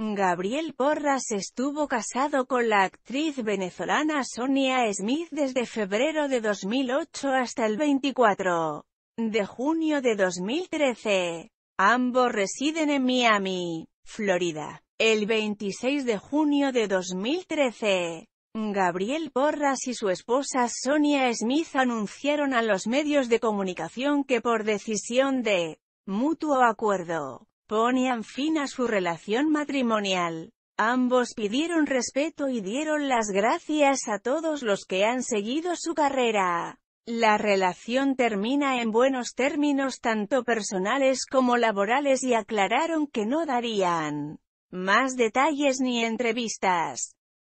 Gabriel Porras estuvo casado con la actriz venezolana Sonia Smith desde febrero de 2008 hasta el 24 de junio de 2013. Ambos residen en Miami, Florida. El 26 de junio de 2013, Gabriel Porras y su esposa Sonia Smith anunciaron a los medios de comunicación que por decisión de mutuo acuerdo, ponían fin a su relación matrimonial. Ambos pidieron respeto y dieron las gracias a todos los que han seguido su carrera. La relación termina en buenos términos tanto personales como laborales y aclararon que no darían más detalles ni entrevistas.